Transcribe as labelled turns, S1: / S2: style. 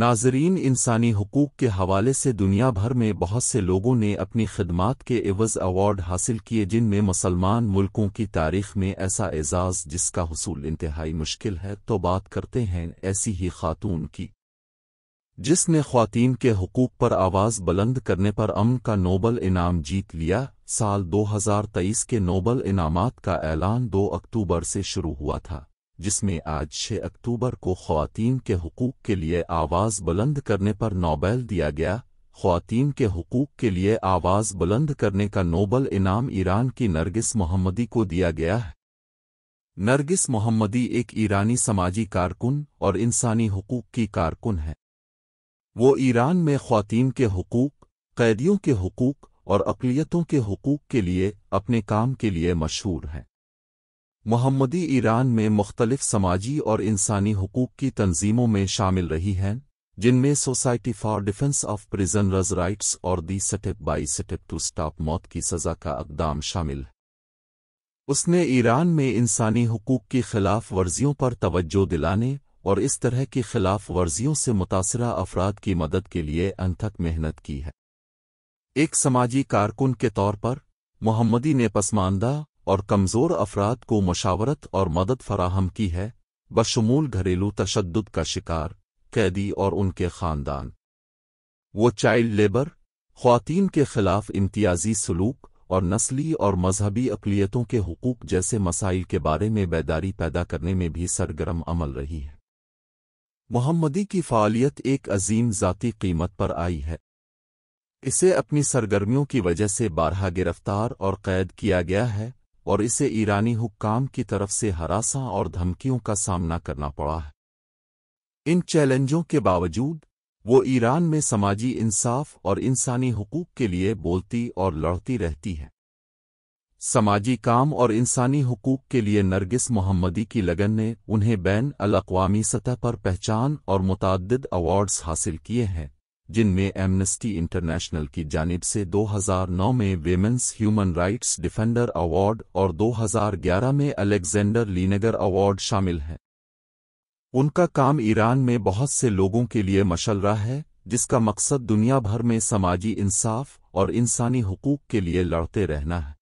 S1: नाजरीन इंसानी हकूक़ के हवाले से दुनिया भर में बहुत से लोगों ने अपनी खदमात के एवज़ अवार्ड हासिल किए जिनमें मुसलमान मुल्कों की तारीख में ऐसा एजाज़ जिसका हसूल इंतहाई मुश्किल है तो बात करते हैं ऐसी ही खातून की जिसने खातन के हकूक़ पर आवाज़ बुलंद करने पर अमन का नोबल इनाम जीत लिया साल 2023 के नोबल इनामात का ऐलान 2 अक्टूबर से शुरू हुआ था जिसमें आज 6 अक्टूबर को खातन के हकूक़ के लिए आवाज़ बुलंद करने पर नोबेल दिया गया खातन के हकूक़ के लिए आवाज़ बुलंद करने का नोबल इनाम ईरान की नरगिस मोहम्मदी को दिया गया है नरगिस मोहम्मदी एक ईरानी समाजी कारकुन और इंसानी हकूक़ की कारकुन है वो ईरान में खातन के हकूक़ कैदियों के हकूक़ और अकलीतों के हकूक़ के लिए अपने काम के लिए मशहूर हैं मोहम्मदी ईरान में मुख्तलिफ समाजी और इंसानी हकूक़ की तंजीमों में शामिल रही हैं जिनमें society for defence of prisoners rights और the step by step to stop मौत की सज़ा का अकदाम शामिल है उसने ईरान में इंसानी हकूक़ की खिलाफ वर्जियों पर तवज्जो दिलाने और इस तरह की खिलाफ वर्जियों से मुतासर अफराद की मदद के लिए अनथक मेहनत की है एक समाजी कारकुन के तौर पर मोहम्मदी ने पसमानदा और कमज़ोर अफराद को मशावरत और मदद फराहम की है बशमूल घरेलू तशद का शिकार कैदी और उनके ख़ानदान वो चाइल्ड लेबर खुतिन के खिलाफ इम्तियाजी सलूक और नस्ली और मजहबी अकलीतों के हकूक जैसे मसाइल के बारे में बेदारी पैदा करने में भी सरगर्म अमल रही है मोहम्मदी की फ़ालियत एक अजीम ज़ाती कीमत पर आई है इसे अपनी सरगर्मियों की वजह से बारहा गिरफ्तार और कैद किया गया है और इसे ईरानी हुक्काम की तरफ से हरासा और धमकियों का सामना करना पड़ा है इन चैलेंजों के बावजूद वो ईरान में समाजी इंसाफ और इंसानी हकूक के लिए बोलती और लड़ती रहती है समाजी काम और इंसानी हकूक के लिए नरगिस मोहम्मदी की लगन ने उन्हें बैन अल अवी सतह पर पहचान और मुतद अवार्ड्स हासिल किए हैं जिनमें एमनेस्टी इंटरनेशनल की जानिब से 2009 में women's human rights defender award और 2011 में अलेक्जेंडर लीनेगर अवार्ड शामिल हैं उनका काम ईरान में बहुत से लोगों के लिए मशलरा है जिसका मकसद दुनिया भर में समाजी इंसाफ और इंसानी हकूक़ के लिए लड़ते रहना है